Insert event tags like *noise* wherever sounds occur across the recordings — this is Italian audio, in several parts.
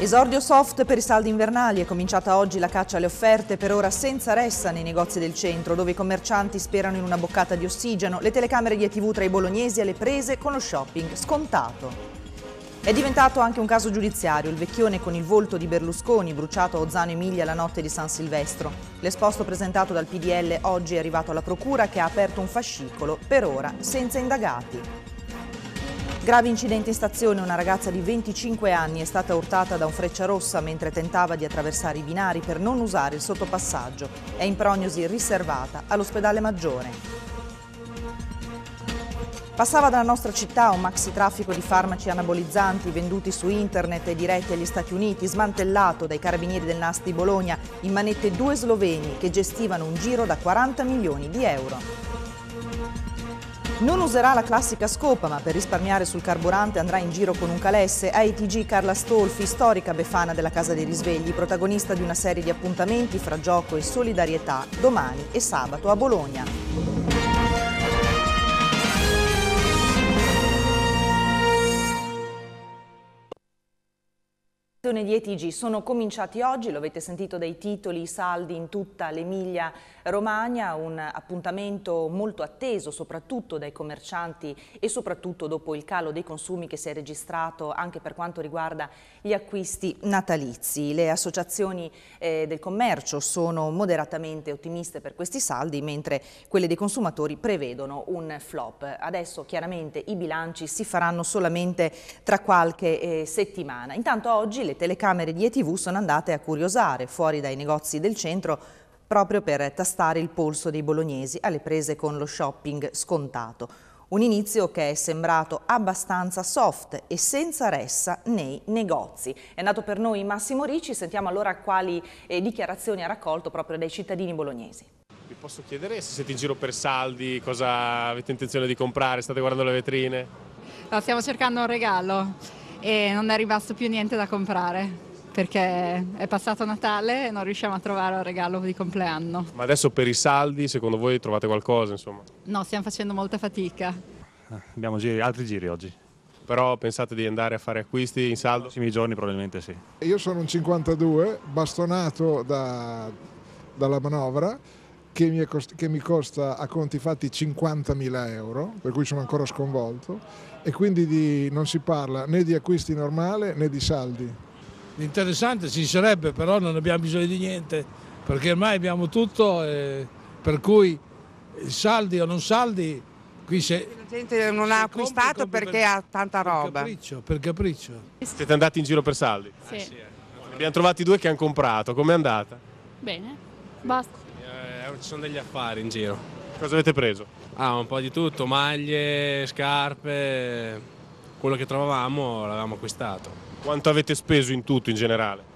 Esordio soft per i saldi invernali. È cominciata oggi la caccia alle offerte, per ora senza ressa nei negozi del centro, dove i commercianti sperano in una boccata di ossigeno. Le telecamere di ETV tra i bolognesi alle prese con lo shopping scontato. È diventato anche un caso giudiziario, il vecchione con il volto di Berlusconi bruciato a Ozzano Emilia la notte di San Silvestro. L'esposto presentato dal PDL oggi è arrivato alla Procura che ha aperto un fascicolo, per ora senza indagati. Grave incidente in stazione, una ragazza di 25 anni è stata urtata da un freccia rossa mentre tentava di attraversare i binari per non usare il sottopassaggio. È in prognosi riservata all'ospedale maggiore. Passava dalla nostra città un maxi traffico di farmaci anabolizzanti venduti su internet e diretti agli Stati Uniti, smantellato dai carabinieri del NAS di Bologna, in manette due sloveni che gestivano un giro da 40 milioni di euro. Non userà la classica scopa, ma per risparmiare sul carburante andrà in giro con un calesse. AITG Carla Stolfi, storica befana della Casa dei Risvegli, protagonista di una serie di appuntamenti fra gioco e solidarietà, domani e sabato a Bologna. di ETG sono cominciati oggi, lo avete sentito dai titoli, i saldi in tutta l'Emilia Romagna, un appuntamento molto atteso soprattutto dai commercianti e soprattutto dopo il calo dei consumi che si è registrato anche per quanto riguarda gli acquisti natalizi. Le associazioni eh, del commercio sono moderatamente ottimiste per questi saldi, mentre quelle dei consumatori prevedono un flop. Adesso chiaramente i bilanci si faranno solamente tra qualche eh, settimana. Intanto oggi le e telecamere di ETV sono andate a curiosare fuori dai negozi del centro proprio per tastare il polso dei bolognesi alle prese con lo shopping scontato. Un inizio che è sembrato abbastanza soft e senza ressa nei negozi. È andato per noi Massimo Ricci, sentiamo allora quali eh, dichiarazioni ha raccolto proprio dai cittadini bolognesi. Vi posso chiedere se siete in giro per saldi, cosa avete intenzione di comprare, state guardando le vetrine? No, stiamo cercando un regalo e non è rimasto più niente da comprare perché è passato Natale e non riusciamo a trovare un regalo di compleanno. Ma adesso per i saldi, secondo voi trovate qualcosa, insomma? No, stiamo facendo molta fatica. Eh, abbiamo giri, altri giri oggi. Però pensate di andare a fare acquisti in saldo? I prossimi giorni probabilmente sì. Io sono un 52, bastonato da, dalla manovra che mi, cost- che mi, costa a conti fatti 50.000 euro, per cui sono ancora sconvolto, e quindi di, non si parla né di acquisti normali né di saldi. Interessante ci sarebbe, però non abbiamo bisogno di niente, perché ormai abbiamo tutto, eh, per cui eh, saldi o non saldi, qui se... La gente non ha acquistato compri, perché per, ha tanta roba. Per capriccio, per capriccio. Siete andati in giro per saldi? Sì. Eh, sì eh. abbiamo trovati due che hanno comprato, com'è andata? Bene, basta. Eh, ci sono degli affari in giro. Cosa avete preso? Ah, un po' di tutto, maglie, scarpe, quello che trovavamo l'avevamo acquistato. Quanto avete speso in tutto in generale?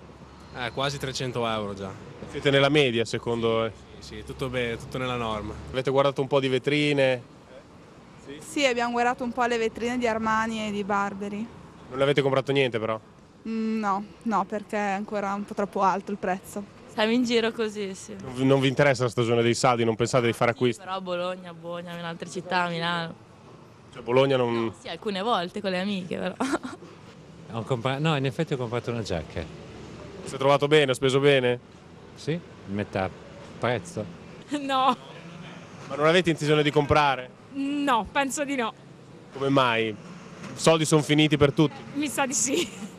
Eh, quasi 300 euro già. Siete nella media secondo... Sì, sì, tutto bene, tutto nella norma. Avete guardato un po' di vetrine? Sì. abbiamo guardato un po' le vetrine di Armani e di Barberi. Non avete comprato niente però? Mm, no, no, perché è ancora un po' troppo alto il prezzo. Siamo in giro così, sì. Non vi interessa la stagione dei saldi, non pensate di fare acquisti? Sì, però Bologna, Bologna, in altre città, Milano. Cioè Bologna non... No, eh, sì, alcune volte con le amiche però. *laughs* Compra... No, in effetti ho comprato una giacca. Si è trovato bene, ho speso bene? Sì, metà prezzo. *laughs* No. Ma non avete intenzione di comprare? No, penso di no. Come mai? I soldi sono finiti per tutti? Mi sa di sì.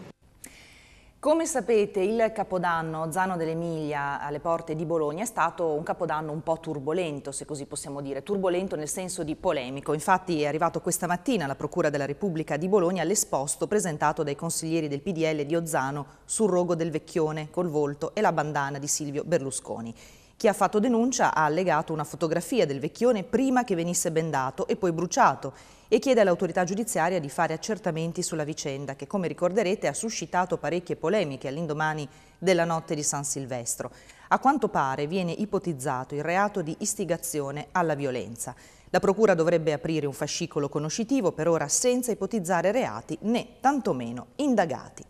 Come sapete il Capodanno Zano dell'Emilia alle porte di Bologna è stato un Capodanno un po' turbolento, se così possiamo dire, turbolento nel senso di polemico. Infatti è arrivato questa mattina alla Procura della Repubblica di Bologna l'esposto presentato dai consiglieri del PDL di Ozzano sul rogo del Vecchione col volto e la bandana di Silvio Berlusconi. Chi ha fatto denuncia ha allegato una fotografia del vecchione prima che venisse bendato e poi bruciato e chiede all'autorità giudiziaria di fare accertamenti sulla vicenda che, come ricorderete, ha suscitato parecchie polemiche all'indomani della notte di San Silvestro. A quanto pare viene ipotizzato il reato di istigazione alla violenza. La Procura dovrebbe aprire un fascicolo conoscitivo, per ora senza ipotizzare reati né tantomeno indagati.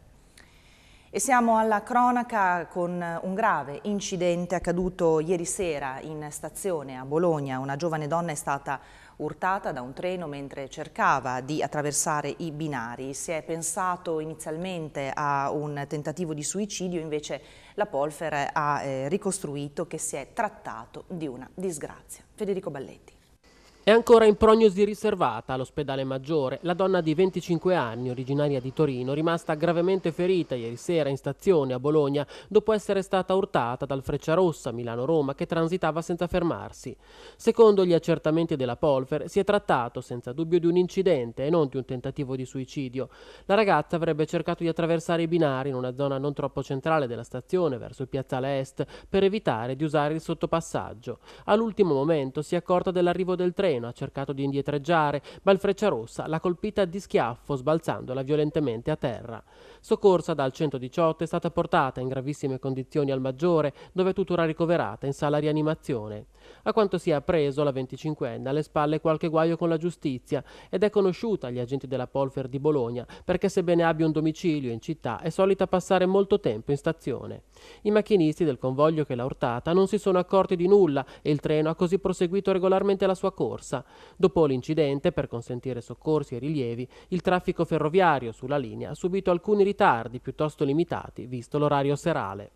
E siamo alla cronaca con eh, un grave incidente accaduto ieri sera in stazione a Bologna. Una giovane donna è stata urtata da un treno mentre cercava di attraversare i binari. Si è pensato inizialmente a un tentativo di suicidio, invece la Polfer ha eh, ricostruito che si è trattato di una disgrazia. Federico Balletti. È ancora in prognosi riservata all'ospedale maggiore la donna di 25 anni, originaria di Torino, rimasta gravemente ferita ieri sera in stazione a Bologna dopo essere stata urtata dal Frecciarossa Milano-Roma che transitava senza fermarsi. Secondo gli accertamenti della Polfer si è trattato senza dubbio di un incidente e non di un tentativo di suicidio. La ragazza avrebbe cercato di attraversare i binari in una zona non troppo centrale della stazione verso il piazzale est per evitare di usare il sottopassaggio. All'ultimo momento si è accorta dell'arrivo del treno terreno, ha cercato di indietreggiare, ma il Frecciarossa l'ha colpita di schiaffo sbalzandola violentemente a terra. Soccorsa dal 118 è stata portata in gravissime condizioni al Maggiore, dove è tuttora ricoverata in sala rianimazione. A quanto si è appreso, la 25enne ha alle spalle qualche guaio con la giustizia ed è conosciuta agli agenti della Polfer di Bologna perché sebbene abbia un domicilio in città è solita passare molto tempo in stazione. I macchinisti del convoglio che l'ha urtata non si sono accorti di nulla e il treno ha così proseguito regolarmente la sua corsa. Dopo l'incidente, per consentire soccorsi e rilievi, il traffico ferroviario sulla linea ha subito alcuni ritardi piuttosto limitati, visto l'orario serale.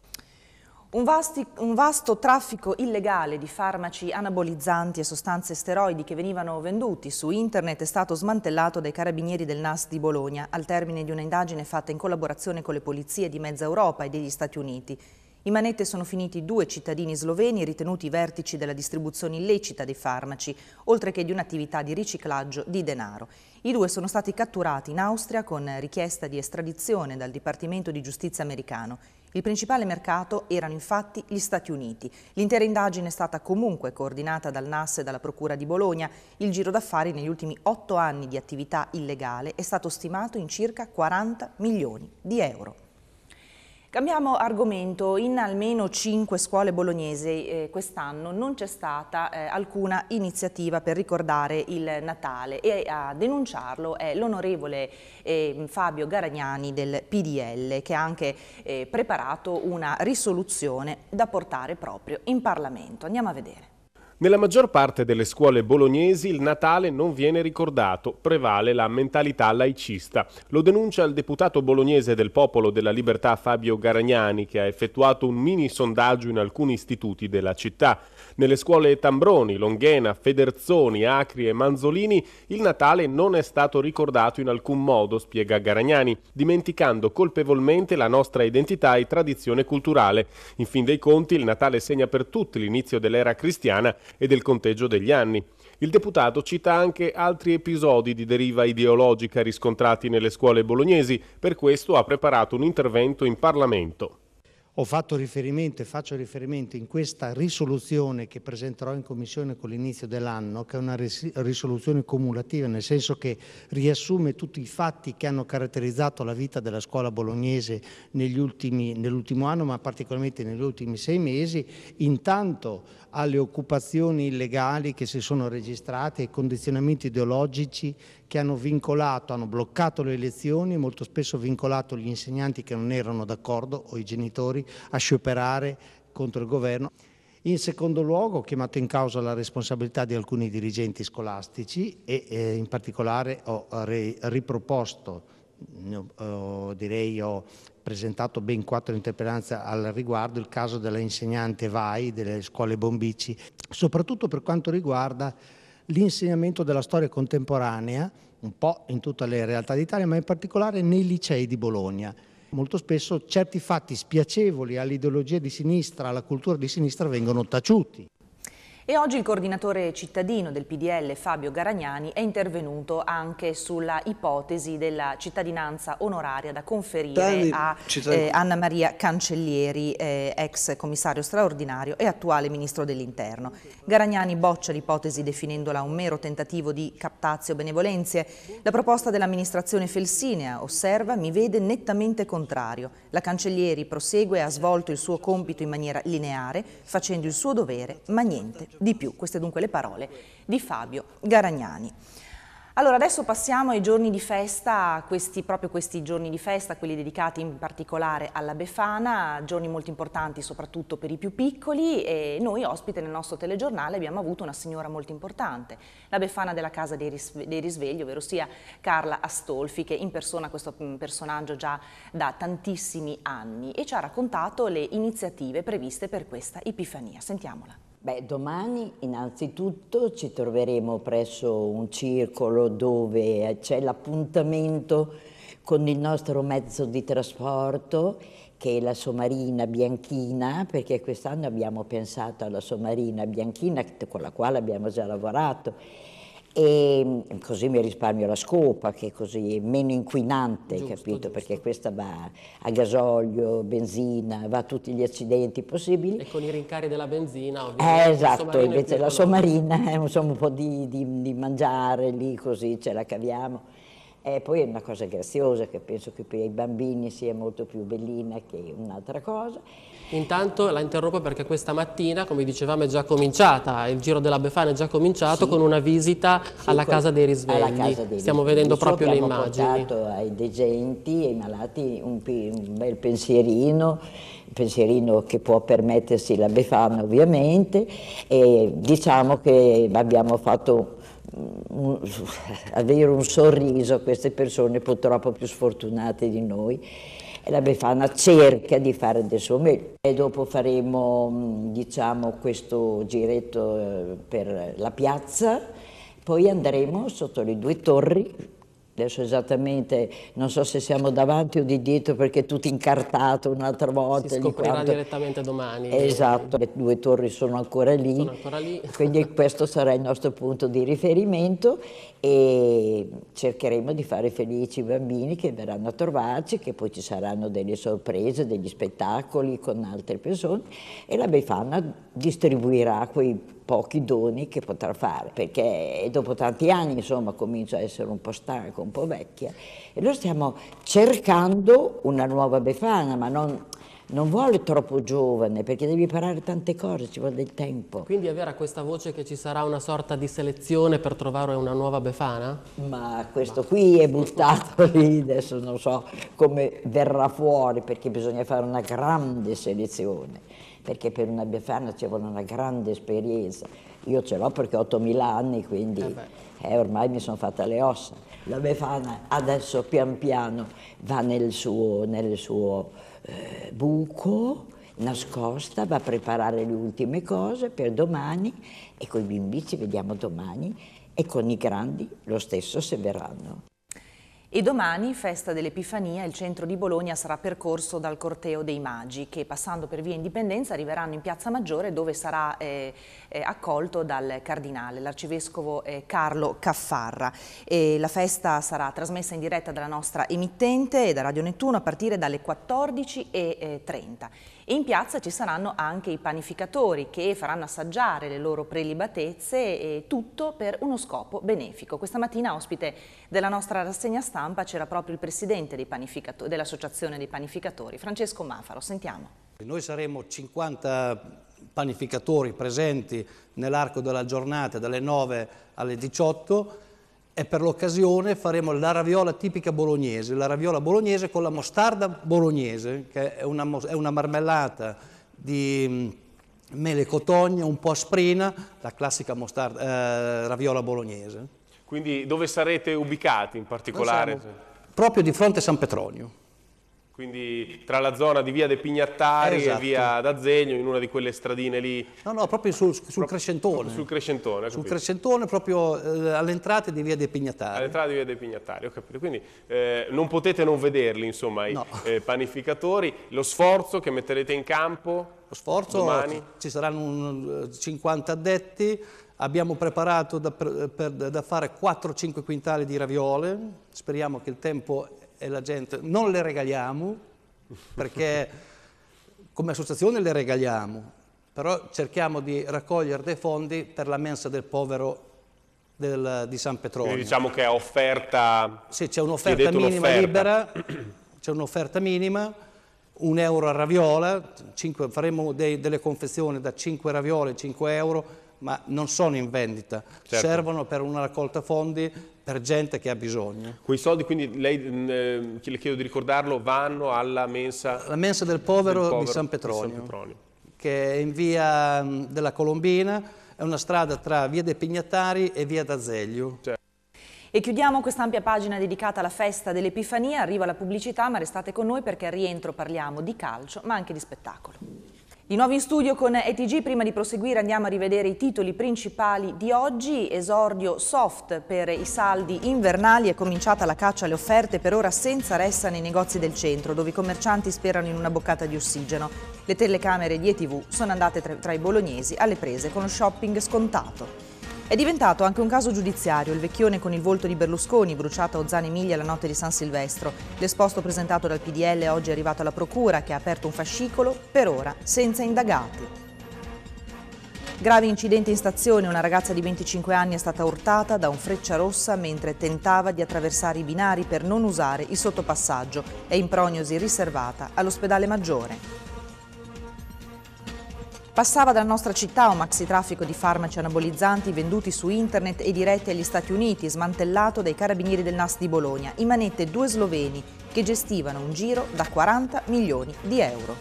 Un, vasti, un, vasto traffico illegale di farmaci anabolizzanti e sostanze steroidi che venivano venduti su internet è stato smantellato dai carabinieri del NAS di Bologna al termine di un'indagine fatta in collaborazione con le polizie di mezza Europa e degli Stati Uniti. In manette sono finiti due cittadini sloveni ritenuti vertici della distribuzione illecita dei farmaci, oltre che di un'attività di riciclaggio di denaro. I due sono stati catturati in Austria con richiesta di estradizione dal Dipartimento di Giustizia americano. Il principale mercato erano infatti gli Stati Uniti. L'intera indagine è stata comunque coordinata dal NAS e dalla Procura di Bologna. Il giro d'affari negli ultimi otto anni di attività illegale è stato stimato in circa 40 milioni di euro. Cambiamo argomento, in almeno cinque scuole bolognesi eh, quest'anno non c'è stata eh, alcuna iniziativa per ricordare il Natale e a denunciarlo è l'onorevole eh, Fabio Garagnani del PDL che ha anche eh, preparato una risoluzione da portare proprio in Parlamento. Andiamo a vedere. Nella maggior parte delle scuole bolognesi il Natale non viene ricordato, prevale la mentalità laicista. Lo denuncia il deputato bolognese del Popolo della Libertà Fabio Garagnani che ha effettuato un mini sondaggio in alcuni istituti della città. Nelle scuole Tambroni, Longhena, Federzoni, Acri e Manzolini il Natale non è stato ricordato in alcun modo, spiega Garagnani, dimenticando colpevolmente la nostra identità e tradizione culturale. In fin dei conti il Natale segna per tutti l'inizio dell'era cristiana e del conteggio degli anni. Il deputato cita anche altri episodi di deriva ideologica riscontrati nelle scuole bolognesi, per questo ha preparato un intervento in Parlamento. Ho fatto riferimento e faccio riferimento in questa risoluzione che presenterò in commissione con l'inizio dell'anno, che è una risoluzione cumulativa, nel senso che riassume tutti i fatti che hanno caratterizzato la vita della scuola bolognese negli ultimi, nell'ultimo anno, ma particolarmente negli ultimi sei mesi. Intanto alle occupazioni illegali che si sono registrate, ai condizionamenti ideologici che hanno vincolato, hanno bloccato le elezioni e molto spesso vincolato gli insegnanti che non erano d'accordo o i genitori a scioperare contro il governo. In secondo luogo ho chiamato in causa la responsabilità di alcuni dirigenti scolastici e eh, in particolare ho eh, riproposto, eh, direi ho presentato ben quattro interpellanze al riguardo, il caso dell'insegnante Vai, delle scuole Bombici, soprattutto per quanto riguarda l'insegnamento della storia contemporanea, un po' in tutte le realtà d'Italia, ma in particolare nei licei di Bologna. Molto spesso certi fatti spiacevoli all'ideologia di sinistra, alla cultura di sinistra vengono taciuti. E oggi il coordinatore cittadino del PDL Fabio Garagnani è intervenuto anche sulla ipotesi della cittadinanza onoraria da conferire a eh, Anna Maria Cancellieri, eh, ex commissario straordinario e attuale ministro dell'interno. Garagnani boccia l'ipotesi definendola un mero tentativo di captazio benevolenze. La proposta dell'amministrazione felsinea, osserva, mi vede nettamente contrario. La Cancellieri prosegue e ha svolto il suo compito in maniera lineare, facendo il suo dovere, ma niente di più. Queste dunque le parole di Fabio Garagnani. Allora, adesso passiamo ai giorni di festa, questi, proprio questi giorni di festa, quelli dedicati in particolare alla Befana, giorni molto importanti soprattutto per i più piccoli e noi ospite nel nostro telegiornale abbiamo avuto una signora molto importante, la Befana della Casa dei, Risve dei Risvegli, ovvero sia Carla Astolfi, che impersona questo mm, personaggio già da tantissimi anni e ci ha raccontato le iniziative previste per questa Epifania. Sentiamola. Beh, domani innanzitutto ci troveremo presso un circolo dove c'è l'appuntamento con il nostro mezzo di trasporto che è la Somarina Bianchina, perché quest'anno abbiamo pensato alla Somarina Bianchina con la quale abbiamo già lavorato e mm, così mi risparmio la scopa che è meno inquinante, giusto, capito? Giusto. Perché questa va a gasolio, benzina, va a tutti gli accidenti possibili. E con i rincari della benzina ovviamente. Eh, esatto, invece la somarina, è eh, un, insomma, un po' di, di, di mangiare lì così ce la caviamo. Eh, poi è una cosa graziosa che penso che per i bambini sia molto più bellina che un'altra cosa. Intanto la interrompo perché questa mattina, come dicevamo, è già cominciata, il Giro della Befana è già cominciato sì. con una visita sì, alla, casa alla Casa dei Risvegli. Stiamo vedendo Dicio proprio le immagini. Abbiamo portato ai degenti, ai malati, un, un bel pensierino pensierino che può permettersi la Befana ovviamente e diciamo che abbiamo fatto Mm, *laughs* avere un sorriso a queste persone purtroppo più sfortunate di noi e la Befana cerca di fare del suo meglio e dopo faremo mm, diciamo, questo giretto eh, per la piazza poi andremo sotto le due torri Adesso esattamente non so se siamo davanti o di dietro perché è tutto incartato un'altra volta. Si scoprirà quanto... direttamente domani. Esatto, le due torri sono ancora lì, sono ancora lì. quindi questo sarà il nostro punto di riferimento e cercheremo di fare felici i bambini che verranno a trovarci, che poi ci saranno delle sorprese, degli spettacoli con altre persone e la Befana distribuirà quei pochi doni che potrà fare, perché dopo tanti anni insomma comincio a essere un po' stanca, un po' vecchia e noi stiamo cercando una nuova Befana, ma non non vuole troppo giovane perché devi imparare tante cose, ci vuole del tempo. Quindi è vera questa voce che ci sarà una sorta di selezione per trovare una nuova Befana? Ma questo Ma. qui è buttato lì, adesso non so come verrà fuori perché bisogna fare una grande selezione, perché per una Befana ci vuole una grande esperienza io ce l'ho perché ho 8.000 anni, quindi eh eh, ormai mi sono fatta le ossa. La Befana adesso pian piano va nel suo, nel suo eh, buco, nascosta, va a preparare le ultime cose per domani e con i bimbi ci vediamo domani e con i grandi lo stesso se verranno. E domani, festa dell'Epifania, il centro di Bologna sarà percorso dal corteo dei Magi che passando per via Indipendenza arriveranno in Piazza Maggiore dove sarà eh, eh accolto dal Cardinale, l'Arcivescovo eh, Carlo Caffarra. E la festa sarà trasmessa in diretta dalla nostra emittente da Radio Nettuno a partire dalle 14.30. E In piazza ci saranno anche i panificatori che faranno assaggiare le loro prelibatezze e tutto per uno scopo benefico. Questa mattina ospite della nostra rassegna stampa c'era proprio il presidente dell'associazione dei panificatori, Francesco Mafaro. Sentiamo. Noi saremo 50 panificatori presenti nell'arco della giornata dalle 9 alle 18 e per l'occasione faremo la raviola tipica bolognese, la raviola bolognese con la mostarda bolognese, che è una, è una marmellata di mm, mele cotogna, un po' asprina, la classica mostarda, eh, raviola bolognese. Quindi dove sarete ubicati in particolare? Proprio di fronte a San Petronio. Quindi tra la zona di via De Pignattari esatto. e via D'Azegno, in una di quelle stradine lì. No, no, proprio sul, sul Pro Crescentone. sul Crescentone, Sul Crescentone, proprio eh, all'entrata di via De Pignattari. All'entrata di via De Pignattari, ho capito. Quindi eh, non potete non vederli, insomma, no. i eh, panificatori. Lo sforzo che metterete in campo Lo sforzo, domani. ci saranno 50 eh, addetti, Abbiamo preparato da, per, da fare 4-5 quintali di raviole, speriamo che il tempo e la gente non le regaliamo, perché come associazione le regaliamo, però cerchiamo di raccogliere dei fondi per la mensa del povero del, di San Petronio. Quindi diciamo che è offerta... Sì, c'è un'offerta minima un libera, c'è un'offerta minima, un euro a raviola, cinque, faremo dei, delle confezioni da 5 raviole, 5 euro, ma non sono in vendita, certo. servono per una raccolta fondi per gente che ha bisogno. Quei soldi, quindi lei, mm, eh, le chiedo di ricordarlo, vanno alla mensa... La mensa del povero, del povero di, San Petronio, San Petronio, che è in via mm, della Colombina, è una strada tra via dei Pignatari e via d'Azeglio. Certo. E chiudiamo quest'ampia pagina dedicata alla festa dell'Epifania, arriva la pubblicità ma restate con noi perché al rientro parliamo di calcio ma anche di spettacolo. Di nuovo in studio con ETG, prima di proseguire andiamo a rivedere i titoli principali di oggi, esordio soft per i saldi invernali, è cominciata la caccia alle offerte per ora senza ressa nei negozi del centro dove i commercianti sperano in una boccata di ossigeno. Le telecamere di ETV sono andate tra, i bolognesi alle prese con lo shopping scontato. È diventato anche un caso giudiziario, il vecchione con il volto di Berlusconi, bruciato a Ozzana Emilia la notte di San Silvestro. L'esposto presentato dal PDL oggi è arrivato alla Procura, che ha aperto un fascicolo, per ora senza indagati. Grave incidente in stazione, una ragazza di 25 anni è stata urtata da un freccia rossa mentre tentava di attraversare i binari per non usare il sottopassaggio. È in prognosi riservata all'ospedale maggiore. Passava dalla nostra città un maxitraffico di farmaci anabolizzanti venduti su internet e diretti agli Stati Uniti, smantellato dai carabinieri del NAS di Bologna, in manette due sloveni che gestivano un giro da 40 milioni di euro.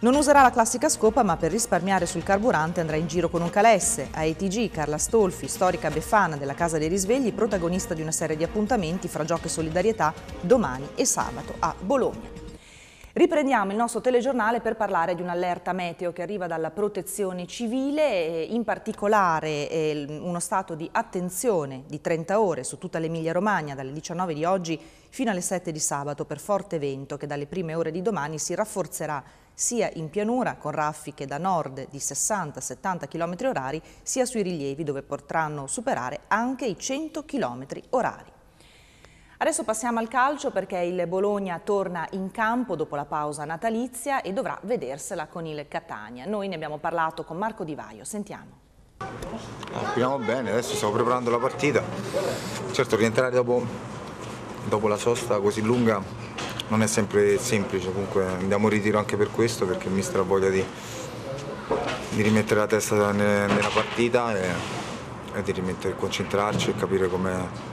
Non userà la classica scopa, ma per risparmiare sul carburante andrà in giro con un calesse. A ETG, Carla Stolfi, storica befana della Casa dei Risvegli, protagonista di una serie di appuntamenti fra gioco e solidarietà, domani e sabato a Bologna. Riprendiamo il nostro telegiornale per parlare di un'allerta meteo che arriva dalla protezione civile, in particolare eh, uno stato di attenzione di 30 ore su tutta l'Emilia Romagna dalle 19 di oggi fino alle 7 di sabato per forte vento che dalle prime ore di domani si rafforzerà sia in pianura con raffiche da nord di 60-70 km orari sia sui rilievi dove potranno superare anche i 100 km orari. Adesso passiamo al calcio perché il Bologna torna in campo dopo la pausa natalizia e dovrà vedersela con il Catania. Noi ne abbiamo parlato con Marco Di Vaio, sentiamo. Apriamo ah, bene, adesso stiamo preparando la partita. Certo, rientrare dopo, dopo la sosta così lunga non è sempre semplice, comunque andiamo in ritiro anche per questo perché il mister ha voglia di, di rimettere la testa nella partita e, e di rimettere, concentrarci e capire come è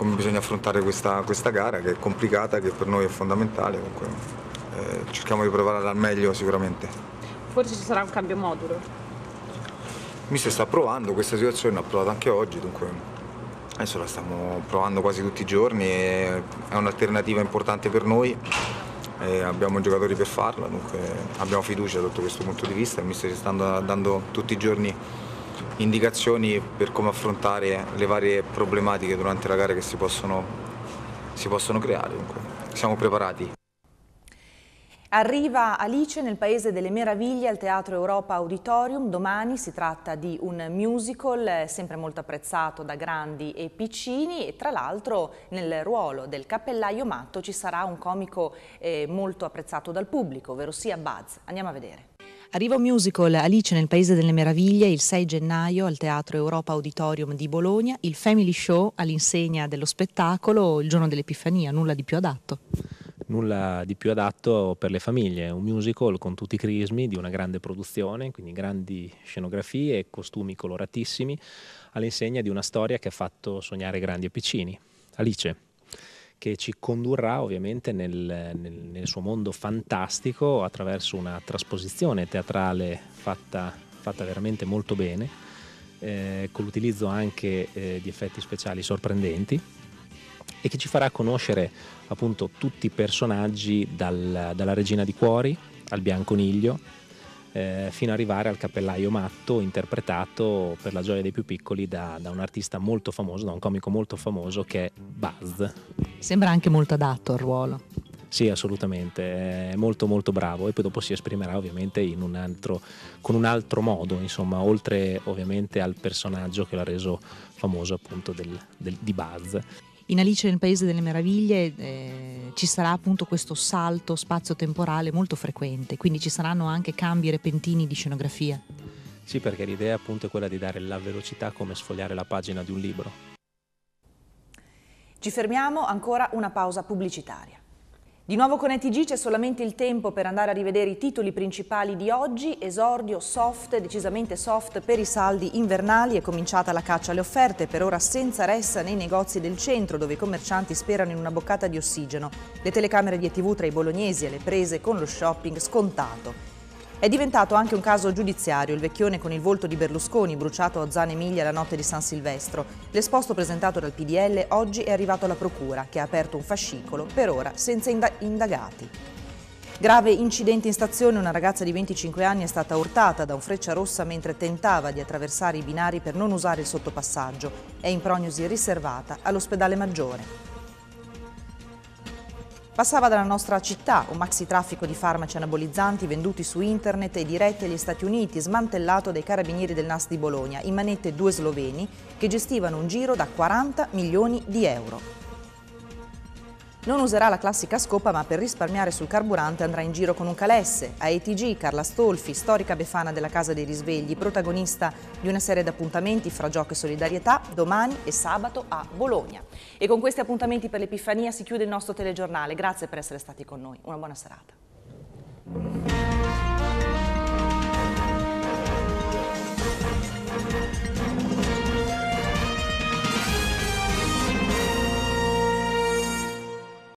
come bisogna affrontare questa, questa, gara che è complicata, che per noi è fondamentale, comunque eh, cerchiamo di prepararla al meglio sicuramente. Forse ci sarà un cambio modulo? Mi si sta provando, questa situazione l'ha provata anche oggi, dunque adesso la stiamo provando quasi tutti i giorni, è un'alternativa importante per noi, abbiamo giocatori per farla, dunque abbiamo fiducia sotto questo punto di vista, il mister ci sta dando tutti i giorni indicazioni per come affrontare le varie problematiche durante la gara che si possono, si possono creare. Dunque, siamo preparati. Arriva Alice nel Paese delle Meraviglie al Teatro Europa Auditorium. Domani si tratta di un musical eh, sempre molto apprezzato da grandi e piccini e tra l'altro nel ruolo del cappellaio matto ci sarà un comico eh, molto apprezzato dal pubblico, ovvero sia Buzz. Andiamo a vedere. Arrivo un musical Alice nel Paese delle Meraviglie il 6 gennaio al Teatro Europa Auditorium di Bologna, il Family Show all'insegna dello spettacolo il giorno dell'Epifania, nulla di più adatto. Nulla di più adatto per le famiglie, un musical con tutti i crismi di una grande produzione, quindi grandi scenografie e costumi coloratissimi, all'insegna di una storia che ha fatto sognare grandi e piccini. Alice che ci condurrà ovviamente nel, nel, nel suo mondo fantastico attraverso una trasposizione teatrale fatta, fatta veramente molto bene. Eh, con l'utilizzo anche eh, di effetti speciali sorprendenti e che ci farà conoscere appunto tutti i personaggi dal, dalla regina di cuori al bianconiglio eh, fino ad arrivare al cappellaio matto interpretato per la gioia dei più piccoli da, da, un artista molto famoso, da un comico molto famoso che è Buzz. Sembra anche molto adatto al ruolo. Sì, assolutamente, è molto molto bravo e poi dopo si esprimerà ovviamente un altro, con un altro modo, insomma, oltre ovviamente al personaggio che l'ha reso famoso appunto del, del, di Buzz in Alice nel Paese delle Meraviglie eh, ci sarà appunto questo salto spazio-temporale molto frequente, quindi ci saranno anche cambi repentini di scenografia. Sì, perché l'idea appunto è quella di dare la velocità come sfogliare la pagina di un libro. Ci fermiamo ancora una pausa pubblicitaria. Di nuovo con ETG c'è solamente il tempo per andare a rivedere i titoli principali di oggi, esordio soft, decisamente soft per i saldi invernali, è cominciata la caccia alle offerte, per ora senza ressa nei negozi del centro dove i commercianti sperano in una boccata di ossigeno, le telecamere di ETV tra i bolognesi e le prese con lo shopping scontato. È diventato anche un caso giudiziario il vecchione con il volto di Berlusconi bruciato a Ozzana Emilia la notte di San Silvestro. L'esposto presentato dal PDL oggi è arrivato alla Procura, che ha aperto un fascicolo, per ora senza indagati. Grave incidente in stazione, una ragazza di 25 anni è stata urtata da un freccia rossa mentre tentava di attraversare i binari per non usare il sottopassaggio. È in prognosi riservata all'ospedale maggiore. Passava dalla nostra città un maxi traffico di farmaci anabolizzanti venduti su internet e diretti agli Stati Uniti, smantellato dai carabinieri del NAS di Bologna, in manette due sloveni che gestivano un giro da 40 milioni di euro. Non userà la classica scopa ma per risparmiare sul carburante andrà in giro con un calesse. A ETG Carla Stolfi, storica befana della Casa dei Risvegli, protagonista di una serie di appuntamenti fra gioco e solidarietà domani e sabato a Bologna. E con questi appuntamenti per l'Epifania si chiude il nostro telegiornale. Grazie per essere stati con noi. Una buona serata.